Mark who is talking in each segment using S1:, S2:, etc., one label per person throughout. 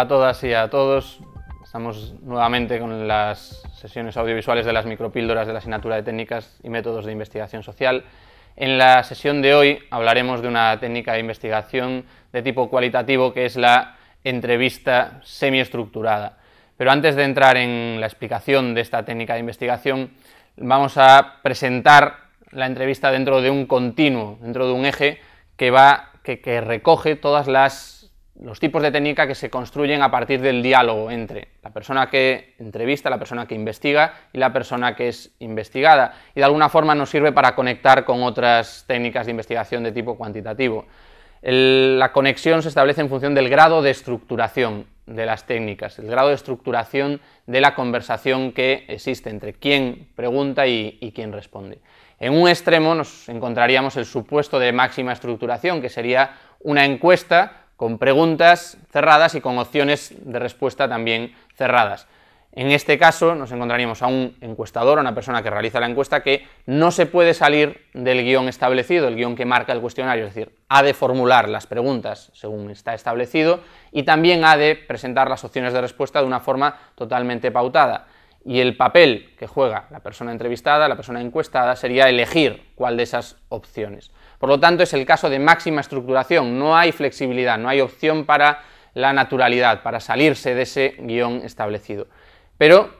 S1: a todas y a todos. Estamos nuevamente con las sesiones audiovisuales de las micropíldoras de la asignatura de técnicas y métodos de investigación social. En la sesión de hoy hablaremos de una técnica de investigación de tipo cualitativo que es la entrevista semiestructurada. Pero antes de entrar en la explicación de esta técnica de investigación, vamos a presentar la entrevista dentro de un continuo, dentro de un eje que va que recoge todas las los tipos de técnica que se construyen a partir del diálogo entre la persona que entrevista, la persona que investiga y la persona que es investigada. Y de alguna forma nos sirve para conectar con otras técnicas de investigación de tipo cuantitativo. la conexión se establece en función del grado de estructuración de las técnicas, el grado de estructuración de la conversación que existe entre quien pregunta y, quién responde. En un extremo nos encontraríamos el supuesto de máxima estructuración, que sería una encuesta con preguntas cerradas y con opciones de respuesta también cerradas. En este caso nos encontraríamos a un encuestador, a una persona que realiza la encuesta, que no se puede salir del guión establecido, el guión que marca el cuestionario, es decir, ha de formular las preguntas según está establecido y también ha de presentar las opciones de respuesta de una forma totalmente pautada. Y el papel que juega la persona entrevistada, la persona encuestada, sería elegir cuál de esas opciones. Por lo tanto, es el caso de máxima estructuración, no hay flexibilidad, no hay opción para la naturalidad, para salirse de ese guión establecido. Pero,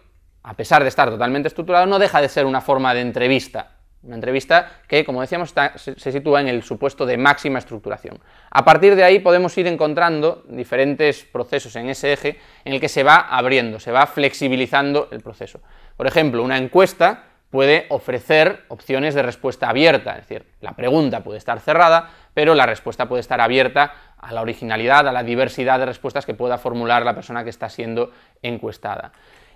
S1: a pesar de estar totalmente estructurado, no deja de ser una forma de entrevista, una entrevista que, como decíamos, se, sitúa en el supuesto de máxima estructuración. A partir de ahí podemos ir encontrando diferentes procesos en ese eje en el que se va abriendo, se va flexibilizando el proceso. Por ejemplo, una encuesta puede ofrecer opciones de respuesta abierta, es decir, la pregunta puede estar cerrada, pero la respuesta puede estar abierta a la originalidad, a la diversidad de respuestas que pueda formular la persona que está siendo encuestada.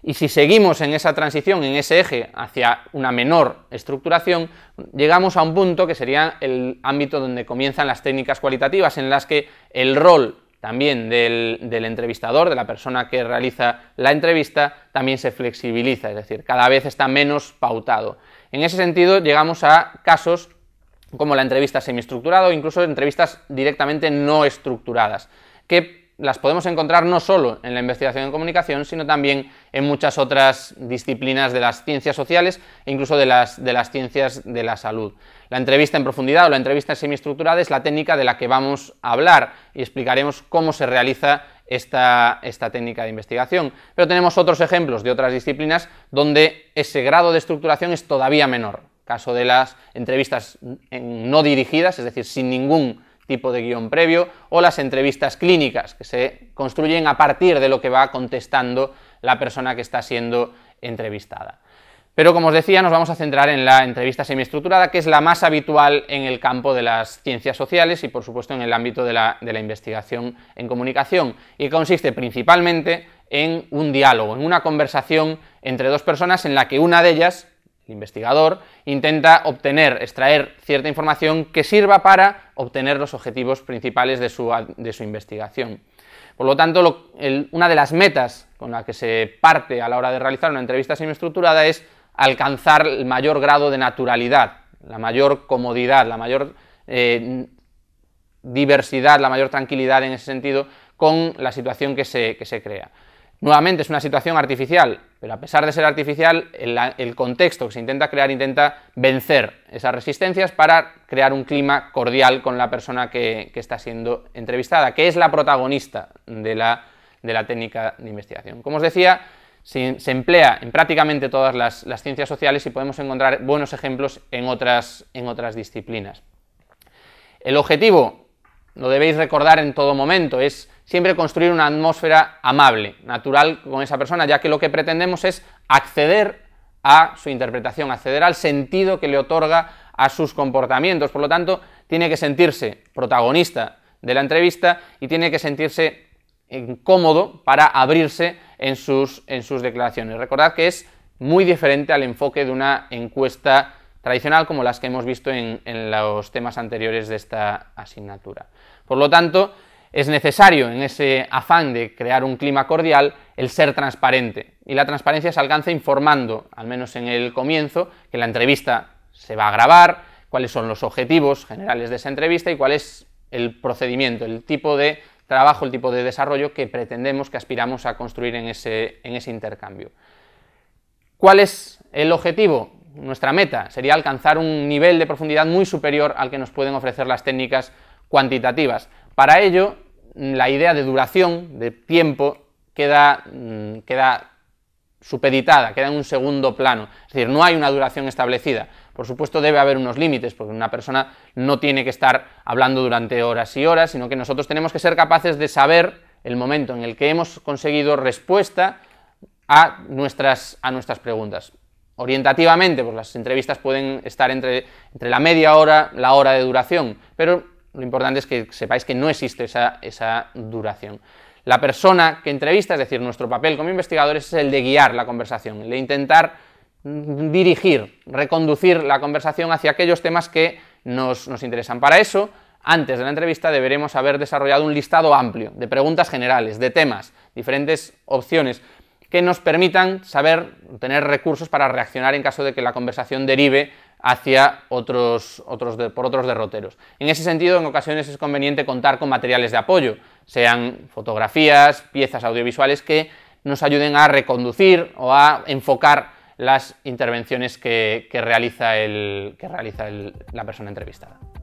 S1: Y si seguimos en esa transición, en ese eje hacia una menor estructuración, llegamos a un punto que sería el ámbito donde comienzan las técnicas cualitativas, en las que el rol también del, entrevistador, de la persona que realiza la entrevista, también se flexibiliza, es decir, cada vez está menos pautado. En ese sentido, llegamos a casos como la entrevista semiestructurada o incluso entrevistas directamente no estructuradas, que las podemos encontrar no solo en la investigación en comunicación, sino también en muchas otras disciplinas de las ciencias sociales e incluso de las, ciencias de la salud. La entrevista en profundidad o la entrevista semiestructurada es la técnica de la que vamos a hablar y explicaremos cómo se realiza esta, esta, técnica de investigación. Pero tenemos otros ejemplos de otras disciplinas donde ese grado de estructuración es todavía menor. Caso de las entrevistas no dirigidas, es decir, sin ningún tipo de guión previo, o las entrevistas clínicas, que se construyen a partir de lo que va contestando la persona que está siendo entrevistada. Pero como os decía, nos vamos a centrar en la entrevista semiestructurada, que es la más habitual en el campo de las ciencias sociales y, por supuesto, en el ámbito de la, de la investigación en comunicación, y consiste principalmente en un diálogo, en una conversación entre dos personas en la que una de ellas el investigador intenta obtener, extraer cierta información que sirva para obtener los objetivos principales de su, investigación. Por lo tanto, una de las metas con la que se parte a la hora de realizar una entrevista semiestructurada es alcanzar el mayor grado de naturalidad, la mayor comodidad, la mayor eh, diversidad, la mayor tranquilidad en ese sentido con la situación que se crea. Nuevamente es una situación artificial, pero a pesar de ser artificial, el, contexto que se intenta crear intenta vencer esas resistencias para crear un clima cordial con la persona que, está siendo entrevistada, que es la protagonista de la, técnica de investigación. Como os decía, se, emplea en prácticamente todas las, ciencias sociales y podemos encontrar buenos ejemplos en otras, en otras disciplinas. El objetivo, lo debéis recordar en todo momento, es siempre construir una atmósfera amable, natural con esa persona, ya que lo que pretendemos es acceder a su interpretación, acceder al sentido que le otorga a sus comportamientos. Por lo tanto, tiene que sentirse protagonista de la entrevista y tiene que sentirse eh, cómodo para abrirse en sus, en sus declaraciones. Recordad que es muy diferente al enfoque de una encuesta tradicional como las que hemos visto en, en los temas anteriores de esta asignatura. Por lo tanto, es necesario en ese afán de crear un clima cordial el ser transparente. Y la transparencia se alcanza informando, al menos en el comienzo, que la entrevista se va a grabar, cuáles son los objetivos generales de esa entrevista y cuál es el procedimiento, el tipo de trabajo, el tipo de desarrollo que pretendemos, que aspiramos a construir en ese, en ese intercambio. ¿Cuál es el objetivo? Nuestra meta sería alcanzar un nivel de profundidad muy superior al que nos pueden ofrecer las técnicas cuantitativas. Para ello, Mm, la idea de duración, de tiempo, queda, mm, queda supeditada, queda en un segundo plano. Es decir, no hay una duración establecida. Por supuesto, debe haber unos límites, porque una persona no tiene que estar hablando durante horas y horas, sino que nosotros tenemos que ser capaces de saber el momento en el que hemos conseguido respuesta a nuestras, a nuestras preguntas. Orientativamente, pues las entrevistas pueden estar entre, entre la media hora, la hora de duración, pero lo importante es que sepáis que no existe esa, duración. La persona que entrevista, es decir, nuestro papel como investigadores, es el de guiar la conversación, el de intentar dirigir, reconducir la conversación hacia aquellos temas que nos, nos interesan. Para eso, antes de la entrevista deberemos haber desarrollado un listado amplio de preguntas generales, de temas, diferentes opciones que nos permitan saber, tener recursos para reaccionar en caso de que la conversación derive hacia otros, por otros derroteros. En ese sentido, en ocasiones es conveniente contar con materiales de apoyo, sean fotografías, piezas audiovisuales que nos ayuden a reconducir o a enfocar las intervenciones que, realiza, que realiza la persona entrevistada.